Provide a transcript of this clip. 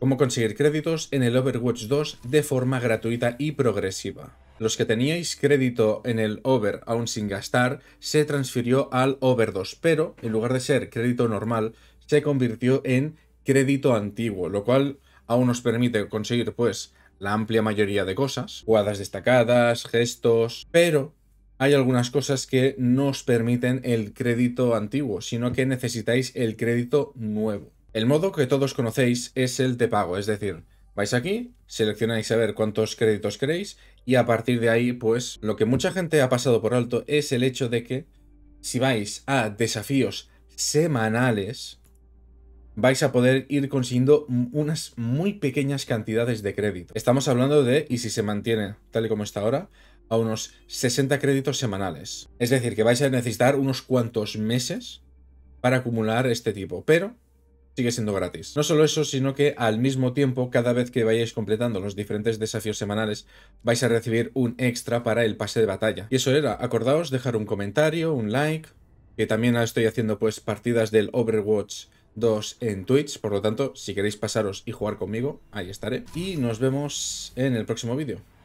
Cómo conseguir créditos en el Overwatch 2 de forma gratuita y progresiva. Los que teníais crédito en el Over aún sin gastar se transfirió al Over 2, pero en lugar de ser crédito normal, se convirtió en crédito antiguo, lo cual aún os permite conseguir pues la amplia mayoría de cosas, jugadas destacadas, gestos, pero hay algunas cosas que no os permiten el crédito antiguo, sino que necesitáis el crédito nuevo. El modo que todos conocéis es el de pago, es decir, vais aquí, seleccionáis a ver cuántos créditos queréis y a partir de ahí, pues lo que mucha gente ha pasado por alto es el hecho de que si vais a desafíos semanales, vais a poder ir consiguiendo unas muy pequeñas cantidades de crédito. Estamos hablando de, y si se mantiene tal y como está ahora, a unos 60 créditos semanales. Es decir, que vais a necesitar unos cuantos meses para acumular este tipo, pero sigue siendo gratis. No solo eso, sino que al mismo tiempo, cada vez que vayáis completando los diferentes desafíos semanales, vais a recibir un extra para el pase de batalla. Y eso era, acordaos dejar un comentario, un like, que también estoy haciendo pues partidas del Overwatch 2 en Twitch, por lo tanto, si queréis pasaros y jugar conmigo, ahí estaré. Y nos vemos en el próximo vídeo.